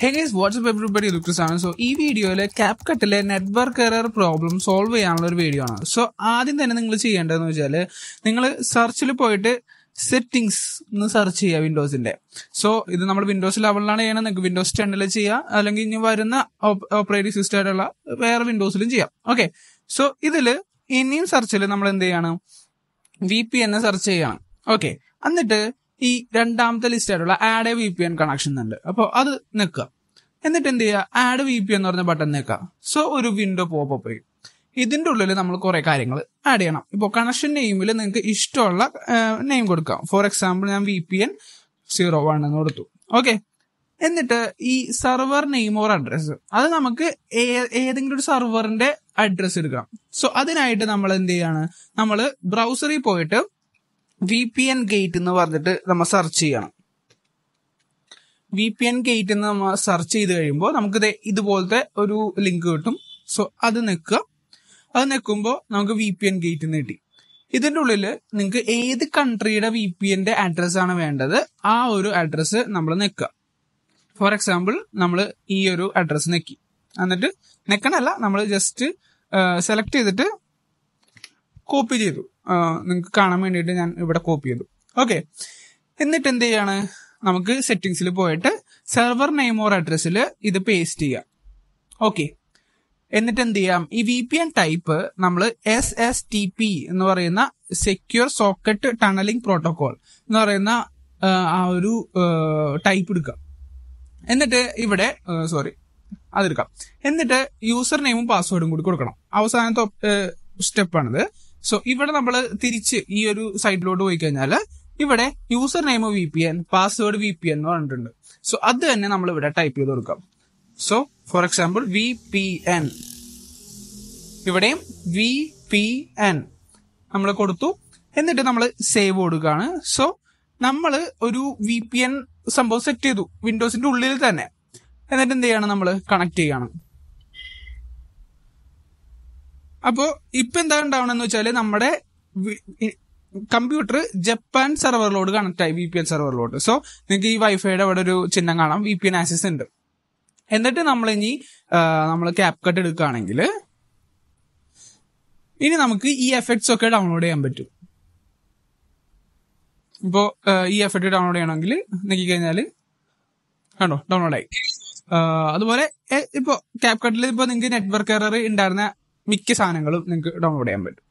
ഹേ WhatsApp everybody ലുക്രിസ് ആണ് so ഈ വീഡിയോയിലെ ക്യാപ് കട്ടിലെ നെറ്റ്വർക്ക് എറർ പ്രോബ്ലം സോൾവ് ചെയ്യാനുള്ള ഒരു വീഡിയോ ആണ് സോ ആദ്യം തന്നെ നിങ്ങൾ ചെയ്യേണ്ടതെന്ന് വെച്ചാൽ നിങ്ങൾ സെർച്ചിൽ പോയിട്ട് സെറ്റിംഗ്സ് എന്ന് സെർച്ച് ചെയ്യുക വിൻഡോസിന്റെ സോ ഇത് നമ്മൾ വിൻഡോസ് ലെവലിലാണ് ചെയ്യണം നിങ്ങൾക്ക് വിൻഡോസ് ടെണ്ണിൽ ചെയ്യാം അല്ലെങ്കിൽ ഇനി വരുന്ന ഓപ്പറേറ്റിംഗ് സിസ്റ്റം ആയിട്ടുള്ള വേറെ വിൻഡോസിലും ചെയ്യാം ഓക്കെ സോ ഇതിൽ ഇനിയും സെർച്ചിൽ നമ്മൾ എന്ത് ചെയ്യണം വി പി എന്നെ സെർച്ച് ചെയ്യണം ഓക്കെ എന്നിട്ട് ഈ രണ്ടാമത്തെ ലിസ്റ്റ് ആയിട്ടുള്ള add a V P N connection ഉണ്ട് അപ്പോൾ അത് നിൽക്കുക എന്നിട്ട് എന്ത് ചെയ്യുക ആഡ് വി പി എന്ന് പറഞ്ഞ ബട്ടൺ നിൽക്കുക സോ ഒരു വിൻഡോ പോപ്പ് അപ്പ് ചെയ്യും ഇതിൻ്റെ ഉള്ളിൽ നമ്മൾ കുറേ കാര്യങ്ങൾ ആഡ് ചെയ്യണം ഇപ്പോൾ കണക്ഷൻ നെയിമിൽ നിങ്ങൾക്ക് ഇഷ്ടമുള്ള നെയിം കൊടുക്കാം ഫോർ എക്സാമ്പിൾ ഞാൻ V P N zero one എന്ന് കൊടുത്തു ഓക്കെ എന്നിട്ട് ഈ സെർവർ നെയിം ഓർ അഡ്രസ്സ് അത് നമുക്ക് ഏതെങ്കിലും ഒരു സെർവറിന്റെ അഡ്രസ്സ് എടുക്കാം സോ അതിനായിട്ട് നമ്മൾ എന്ത് ചെയ്യാണ് നമ്മൾ ബ്രൗസറിൽ പോയിട്ട് വി പി എൻ ഗേറ്റ് എന്ന് പറഞ്ഞിട്ട് നമ്മൾ സെർച്ച് ചെയ്യണം വി പി എൻ ഗേറ്റ് എന്ന് നമ്മൾ സെർച്ച് ചെയ്ത് കഴിയുമ്പോൾ നമുക്ക് ഇതുപോലത്തെ ഒരു ലിങ്ക് കിട്ടും സോ അത് നിൽക്കുക അത് നിൽക്കുമ്പോൾ നമുക്ക് വി പി എൻ ഗേറ്റ് എന്ന് കിട്ടി ഇതിൻ്റെ ഉള്ളിൽ നിങ്ങൾക്ക് ഏത് കൺട്രിയുടെ വി പി എൻ്റെ അഡ്രസ് ആണ് വേണ്ടത് ആ ഒരു അഡ്രസ്സ് നമ്മൾ നിൽക്കുക ഫോർ എക്സാമ്പിൾ നമ്മൾ ഈ ഒരു അഡ്രസ്സ് നിൽക്കി എന്നിട്ട് നിൽക്കണമല്ല നമ്മൾ ജസ്റ്റ് സെലക്ട് ചെയ്തിട്ട് കോപ്പി ചെയ്തു നിങ്ങൾക്ക് കാണാൻ വേണ്ടിയിട്ട് ഞാൻ ഇവിടെ കോപ്പി ചെയ്തു ഓക്കെ എന്നിട്ട് എന്ത് ചെയ്യാണ് നമുക്ക് സെറ്റിങ്സിൽ പോയിട്ട് സെർവർ നെയിം ഓർ അഡ്രസ്സിൽ ഇത് പേസ്റ്റ് ചെയ്യാം ഓക്കെ എന്നിട്ട് എന്ത് ചെയ്യാം ഈ വി പി എൻ ടൈപ്പ് നമ്മൾ എസ് എസ് ടി പി എന്ന് പറയുന്ന സെക്യൂർ സോക്കറ്റ് ടണലിംഗ് പ്രോട്ടോകോൾ എന്ന് പറയുന്ന ആ ഒരു ടൈപ്പ് എടുക്കാം എന്നിട്ട് ഇവിടെ സോറി അതെടുക്കാം എന്നിട്ട് യൂസർ നെയിമും പാസ്വേഡും കൂടി കൊടുക്കണം അവസാനത്തെ സ്റ്റെപ്പാണിത് സോ ഇവിടെ നമ്മൾ തിരിച്ച് ഈ ഒരു സൈഡിലോട്ട് പോയി കഴിഞ്ഞാൽ ഇവിടെ user name V P N password V P N എന്ന് പറഞ്ഞിട്ടുണ്ട് സോ അത് തന്നെ നമ്മൾ ഇവിടെ ടൈപ്പ് ചെയ്ത് കൊടുക്കാം so for example V P N ഇവിടെയും വി പി എൻ നമ്മൾ കൊടുത്തു എന്നിട്ട് നമ്മൾ സേവ് കൊടുക്കുകയാണ് സോ നമ്മൾ ഒരു വി പി എൻ സംഭവം സെറ്റ് ചെയ്തു വിൻഡോസിന്റെ ഉള്ളിൽ തന്നെ എന്നിട്ട് എന്ത് ചെയ്യാണ് നമ്മൾ കണക്ട് ചെയ്യണം അപ്പോ ഇപ്പൊ എന്താ ഉണ്ടാവണമെന്ന് വെച്ചാൽ നമ്മുടെ കമ്പ്യൂട്ടർ ജപ്പാൻ സെർവറിലോട് കണക്ട് ആയി വി പി എൻ സെർവറിലോട്ട് സോ നിങ്ങൾക്ക് ഈ വൈഫൈയുടെ അവിടെ ഒരു ചിഹ്നം കാണാം വി പി എൻ ആക്സസ് ഉണ്ട് എന്നിട്ട് നമ്മൾ ഇനി നമ്മൾ ക്യാപ് കട്ട് എടുക്കുകയാണെങ്കിൽ ഇനി നമുക്ക് ഈ എഫക്ട്സ് ഒക്കെ ഡൗൺലോഡ് ചെയ്യാൻ പറ്റും ഇപ്പോ ഈ എഫക്ട് ഡൗൺലോഡ് ചെയ്യണമെങ്കിൽ നോക്കി കഴിഞ്ഞാല് കണ്ടോ ഡൗൺലോഡ് ആയി അതുപോലെ ഇപ്പോ ക്യാപ് കട്ടിൽ ഇപ്പോൾ നിങ്ങൾക്ക് നെറ്റ്വർക്ക് എറർ ഉണ്ടായിരുന്ന മിക്ക സാധനങ്ങളും നിങ്ങൾക്ക് ഡൗൺലോഡ് ചെയ്യാൻ പറ്റും